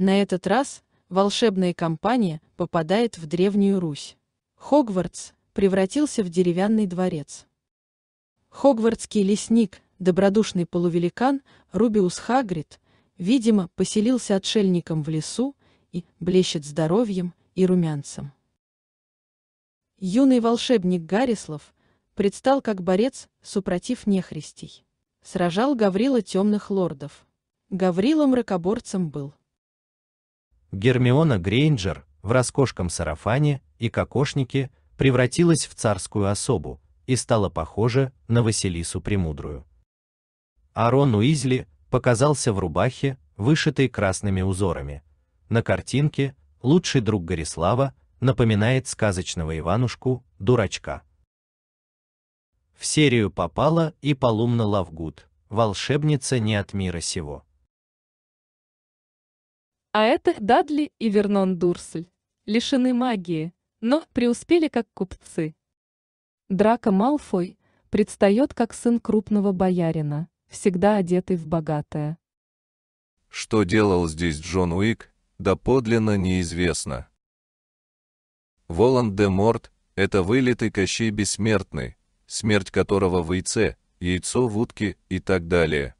На этот раз волшебная компания попадает в Древнюю Русь. Хогвартс превратился в деревянный дворец. Хогвартский лесник, добродушный полувеликан Рубиус Хагрид, видимо, поселился отшельником в лесу и блещет здоровьем и румянцем. Юный волшебник Гарислав предстал как борец, супротив нехристей. Сражал Гаврила темных лордов. Гаврила мракоборцем был. Гермиона Грейнджер в роскошном сарафане и кокошнике превратилась в царскую особу и стала похожа на Василису Премудрую. Арон Уизли показался в рубахе, вышитой красными узорами. На картинке лучший друг Горислава напоминает сказочного Иванушку, дурачка. В серию попала и Полумна Лавгуд, волшебница не от мира сего. А это Дадли и Вернон Дурсль. Лишены магии, но преуспели как купцы. Драко Малфой предстает как сын крупного боярина, всегда одетый в богатое. Что делал здесь Джон Уик, доподлинно неизвестно. Волан-де-Морт — это вылитый Кощей Бессмертный, смерть которого в яйце, яйцо в утке и так далее.